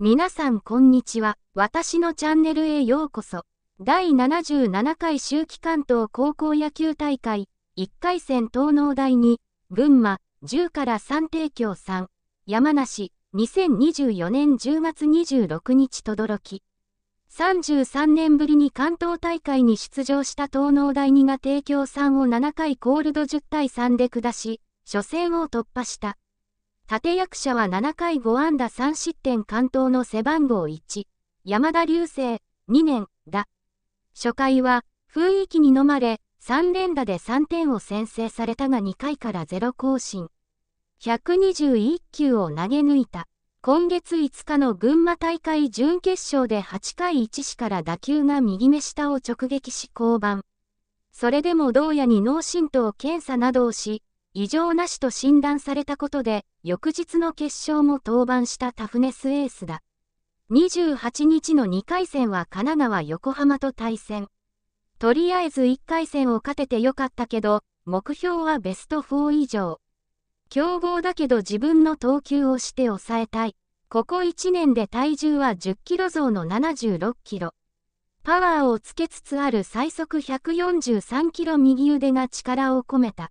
皆さんこんにちは。私のチャンネルへようこそ。第77回秋季関東高校野球大会、1回戦東農大に、群馬、10から3提供3、山梨、2024年10月26日とどろき。33年ぶりに関東大会に出場した東農大2が提供3を7回コールド10対3で下し、初戦を突破した。立役者は7回5安打3失点関東の背番号1、山田流星、2年、だ。初回は、雰囲気に飲まれ、3連打で3点を先制されたが2回から0更新。121球を投げ抜いた。今月5日の群馬大会準決勝で8回1死から打球が右目下を直撃し降板。それでも同夜に脳震盪検査などをし、異常なしと診断されたことで、翌日の決勝も登板したタフネスエースだ。28日の2回戦は神奈川横浜と対戦。とりあえず1回戦を勝ててよかったけど、目標はベスト4以上。強豪だけど自分の投球をして抑えたい。ここ1年で体重は10キロ増の76キロ。パワーをつけつつある最速143キロ右腕が力を込めた。